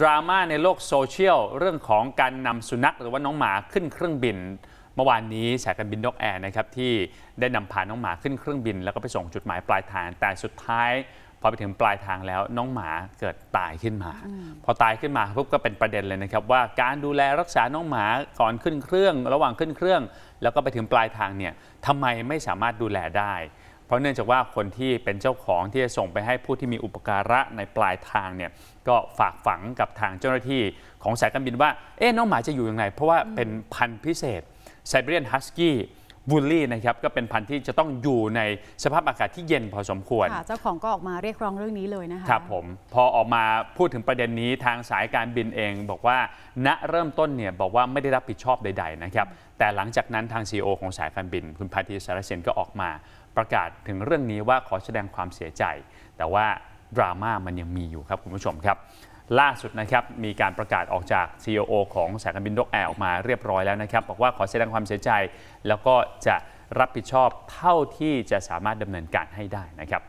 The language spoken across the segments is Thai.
ดราม่าในโลกโซเชียลเรื่องของการนำสุนัขหรือว่าน้องหมาขึ้นเครื่องบิน เมื่อวานนี้สายการบินนกแอร์นะครับที่ได้นำพาน้องหมาขึ้นเครื่องบิน แล้วก็ไปส่งจุดหมายปลายทาง แต่สุดท้ายพอไปถึงปลายทางแล้วน้องหมาเกิดตายขึ้นมา พอตายขึ้นมาปุ๊บก็เป็นประเด็นเลยนะครับว่าการดูแลรักษาน้องหมาก่อนขึ้นเครื่องระหว่างขึ้นเครื่อง แล้วก็ไปถึงปลายทางเนี่ยทำไมไม่สามารถดูแลได้เพราะเนื่องจากว่าคนที่เป็นเจ้าของที่จะส่งไปให้ผู้ที่มีอุปการะในปลายทางเนี่ยก็ฝากฝังกับทางเจ้าหน้าที่ของสายการบินว่าเอ๊ะน้องหมาจะอยู่ยังไง เพราะว่าเป็นพันธุ์พิเศษไซเบียนฮัสกี้บูลลี่นะครับก็เป็นพันธุ์ที่จะต้องอยู่ในสภาพอากาศที่เย็นพอสมควร เจ้าของก็ออกมาเรียกร้องเรื่องนี้เลยนะคะ ครับผมพอออกมาพูดถึงประเด็นนี้ทางสายการบินเอง บอกว่าณเริ่มต้นเนี่ย บอกว่าไม่ได้รับผิดชอบใดๆนะครับ แต่หลังจากนั้นทางซีอของสายการบิน คุณพาธีสารเสนก็ออกมาประกาศถึงเรื่องนี้ว่าขอแสดงความเสียใจ แต่ว่าดราม่ามันยังมีอยู่ครับคุณผู้ชมครับล่าสุดนะครับมีการประกาศออกจาก CEO ของสายการบินนกแอร์ออกมาเรียบร้อยแล้วนะครับ บอกว่าขอแสดงความเสียใจ แล้วก็จะรับผิดชอบเท่าที่จะสามารถดำเนินการให้ได้นะครับ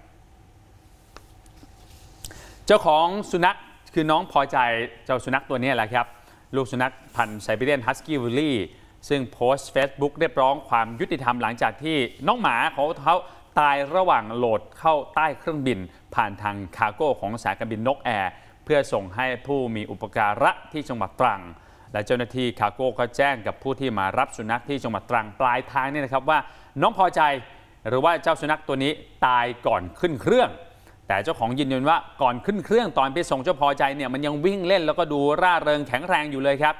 เจ้าของสุนัขคือน้องพอใจเจ้าสุนัขตัวนี้แหละครับ ลูกสุนัขพันธุ์ไซบีเรียนฮัสกี้วิลลี่ซึ่งโพสต์ Facebook เรียกร้องความยุติธรรมหลังจากที่น้องหมาของเขาตายระหว่างโหลดเข้าใต้เครื่องบินผ่านทางคาร์โก้ของสายการบินนกแอร์เพื่อส่งให้ผู้มีอุปการะที่จังหวัดตรัง และเจ้าหน้าที่คาโก้ก็แจ้งกับผู้ที่มารับสุนัขที่จังหวัดตรังปลายทางนี่นะครับว่า น้องพอใจหรือว่าเจ้าสุนัขตัวนี้ตายก่อนขึ้นเครื่อง แต่เจ้าของยืนยันว่าก่อนขึ้นเครื่องตอนไปส่งเจ้าพอใจเนี่ยมันยังวิ่งเล่นแล้วก็ดูร่าเริงแข็งแรงอยู่เลยครับ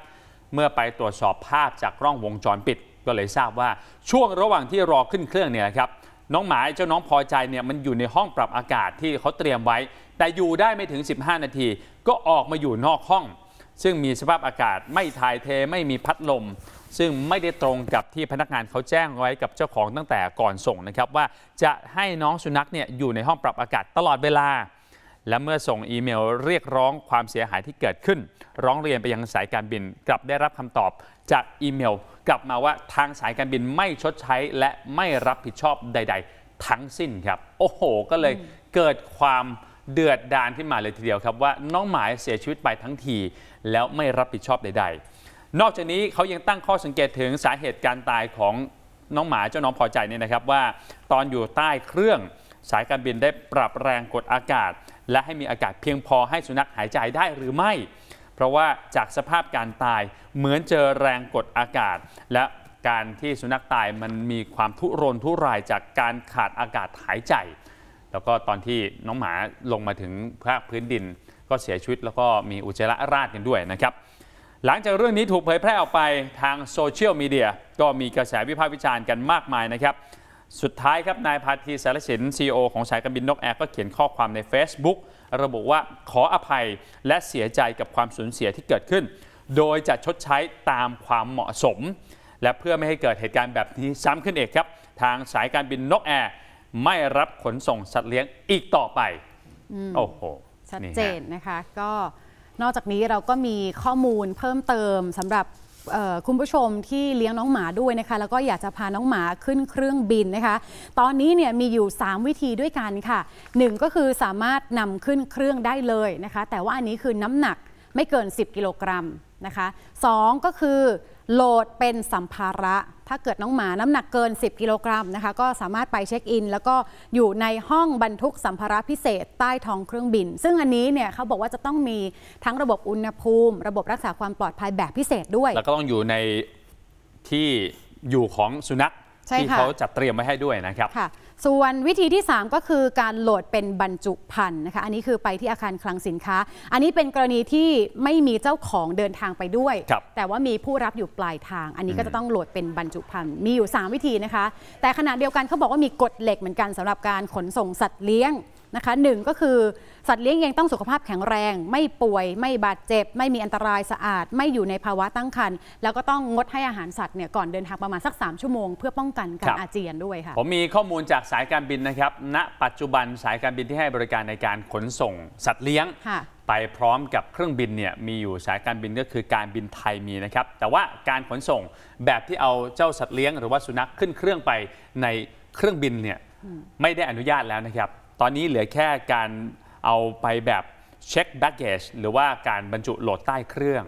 เมื่อไปตรวจสอบภาพจากกล้องวงจรปิดก็เลยทราบว่าช่วงระหว่างที่รอขึ้นเครื่องเนี่ยครับน้องหมาเจ้าน้องพอใจเนี่ยมันอยู่ในห้องปรับอากาศที่เขาเตรียมไว้แต่อยู่ได้ไม่ถึง 15 นาทีก็ออกมาอยู่นอกห้อง ซึ่งมีสภาพอากาศไม่ถ่ายเทไม่มีพัดลม ซึ่งไม่ได้ตรงกับที่พนักงานเขาแจ้งไว้กับเจ้าของตั้งแต่ก่อนส่งนะครับ ว่าจะให้น้องสุนัขเนี่ยอยู่ในห้องปรับอากาศตลอดเวลา และเมื่อส่งอีเมลเรียกร้องความเสียหายที่เกิดขึ้น ร้องเรียนไปยังสายการบินกลับได้รับคำตอบจากอีเมลกลับมาว่าทางสายการบินไม่ชดใช้และไม่รับผิดชอบใดๆทั้งสิ้นครับโอ้โห ก็เลยเกิดความเดือดดานขึ้นมาเลยทีเดียวครับว่าน้องหมายเสียชีวิตไปทั้งที แล้วไม่รับผิดชอบใดๆ นอกจากนี้เขายังตั้งข้อสังเกตถึงสาเหตุการตายของน้องหมาเจ้าน้องพอใจเนี่ยนะครับว่า ตอนอยู่ใต้เครื่อง สายการบินได้ปรับแรงกดอากาศ และให้มีอากาศเพียงพอให้สุนัขหายใจได้หรือไม่เพราะว่าจากสภาพการตายเหมือนเจอแรงกดอากาศ และการที่สุนัขตายมันมีความทุรนทุรายจากการขาดอากาศหายใจ แล้วก็ตอนที่น้องหมาลงมาถึงภาคพื้นดิน ก็เสียชีวิต แล้วก็มีอุจจาระราดกันด้วยนะครับ หลังจากเรื่องนี้ถูกเผยแพร่ออกไปทางโซเชียลมีเดีย ก็มีกระแสวิพากษ์วิจารณ์กันมากมายนะครับสุดท้ายครับ นายพาทีสารสินซีอของสายการบินนกแอร์ก็เขียนข้อความใน Facebook ระบุว่าขออภัยและเสียใจกับความสูญเสียที่เกิดขึ้น โดยจะชดใช้ตามความเหมาะสม และเพื่อไม่ให้เกิดเหตุการณ์แบบนี้ ซ้ำขึ้นอีกครับ ทางสายการบินนกแอร์ไม่รับขนส่งสัตว์เลี้ยงอีกต่อไปโอ้โหชัดเจนนะคะ ก็นอกจากนี้เราก็มีข้อมูลเพิ่มเติมสำหรับคุณผู้ชมที่เลี้ยงน้องหมาด้วยนะคะ แล้วก็อยากจะพาน้องหมาขึ้นเครื่องบินนะคะ ตอนนี้เนี่ยมีอยู่ 3 วิธีด้วยกันค่ะ1ก็คือสามารถนำขึ้นเครื่องได้เลยนะคะ แต่ว่าอันนี้คือน้ำหนักไม่เกิน 10กิโลกรัมนะคะสก็คือโหลดเป็นสัมภาระถ้าเกิดน้องหมาน้ำหนักเกิน 10 กิโลกรัมนะคะ ก็สามารถไปเช็คอิน แล้วก็อยู่ในห้องบรรทุกสัมภาระพิเศษใต้ท้องเครื่องบิน ซึ่งอันนี้เนี่ยเขาบอกว่าจะต้องมีทั้งระบบอุณหภูมิ ระบบรักษาความปลอดภัยแบบพิเศษด้วย แล้วก็ต้องอยู่ในที่อยู่ของสุนัขที่เขาจัดเตรียมไว้ให้ด้วยนะครับค่ะส่วนวิธีที่ 3 ก็คือการโหลดเป็นบรรจุภัณฑ์นะคะ อันนี้คือไปที่อาคารคลังสินค้า อันนี้เป็นกรณีที่ไม่มีเจ้าของเดินทางไปด้วย แต่ว่ามีผู้รับอยู่ปลายทาง อันนี้ก็จะต้องโหลดเป็นบรรจุภัณฑ์มีอยู่ 3 วิธีนะคะ แต่ขณะเดียวกันเขาบอกว่ามีกฎเหล็กเหมือนกันสำหรับการขนส่งสัตว์เลี้ยงนะคะหนึ่งก็คือสัตว์เลี้ยงยังต้องสุขภาพแข็งแรง ไม่ป่วยไม่บาดเจ็บ ไม่มีอันตรายสะอาด ไม่อยู่ในภาวะตั้งครรภ์แล้วก็ต้องงดให้อาหารสัตว์เนี่ยก่อนเดินทางประมาณสัก 3 ชั่วโมงเพื่อป้องกันการอาเจียนด้วยค่ะผมมีข้อมูลจากสายการบินนะครับ ณปัจจุบันสายการบินที่ให้บริการในการขนส่งสัตว์เลี้ยงไปพร้อมกับเครื่องบินเนี่ยมีอยู่สายการบินก็คือการบินไทยมีนะครับ แต่ว่าการขนส่งแบบที่เอาเจ้าสัตว์เลี้ยงหรือว่าสุนัขขึ้นเครื่องไปในเครื่องบินเนี่ยไม่ได้อนุญาตแล้วนะครับตอนนี้เหลือแค่การเอาไปแบบเช็คแบ็กเกจหรือว่าการบรรจุโหลดใต้เครื่อง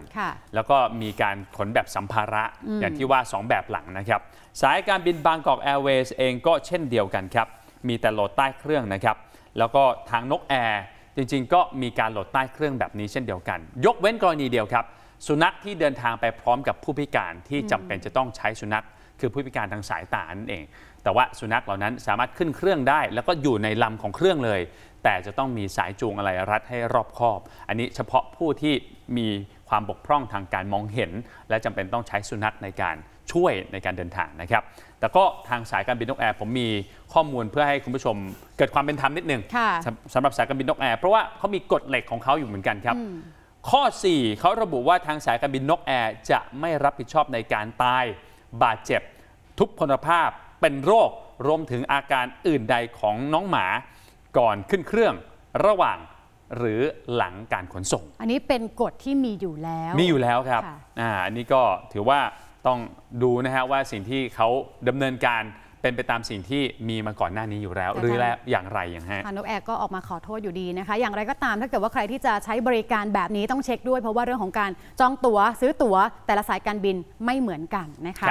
แล้วก็มีการขนแบบสัมภาระออย่างที่ว่า 2 แบบหลังนะครับสายการบินบางกอกแอร์เวย์เองก็เช่นเดียวกันครับมีแต่โหลดใต้เครื่องนะครับแล้วก็ทางนกแอร์จริงๆ ก็มีการโหลดใต้เครื่องแบบนี้เช่นเดียวกัน ยกเว้นกรณีเดียวครับ สุนัขที่เดินทางไปพร้อมกับผู้พิการที่จำเป็นจะต้องใช้สุนัขคือผู้พิการทางสายตานั่นเอง แต่ว่าสุนัขเหล่านั้นสามารถขึ้นเครื่องได้ แล้วก็อยู่ในลำของเครื่องเลย แต่จะต้องมีสายจูงอะไรรัดให้รอบคอบ อันนี้เฉพาะผู้ที่มีความบกพร่องทางการมองเห็น และจำเป็นต้องใช้สุนัขในการช่วยในการเดินทางนะครับ แต่ก็ทางสายการบินนกแอร์ผมมีข้อมูลเพื่อให้คุณผู้ชม เกิดความเป็นธรรมนิดหนึ่งสำหรับสายการบินนกแอร์เพราะว่าเขามีกฎเหล็กของเขาอยู่เหมือนกันครับ ข้อ4เขาระบุว่าทางสายการบินนกแอร์จะไม่รับผิดชอบในการตายบาดเจ็บทุพพลภาพเป็นโรครวมถึงอาการอื่นใดของน้องหมา ก่อนขึ้นเครื่องระหว่างหรือหลังการขนส่ง อันนี้เป็นกฎที่มีอยู่แล้ว มีอยู่แล้วครับออันนี้ก็ถือว่าต้องดูนะฮะ ว่าสิ่งที่เขาดำเนินการเป็นไปตามสิ่งที่มีมาก่อนหน้านี้อยู่แล้วหรือแล้วอย่างไรอย่างฮะนกแอร์ก็ออกมาขอโทษอยู่ดีนะคะ อย่างไรก็ตามถ้าเกิดว่าใครที่จะใช้บริการแบบนี้ต้องเช็คด้วยเพราะว่าเรื่องของการจองตั๋วซื้อตั๋วแต่ละสายการบินไม่เหมือนกันนะคะ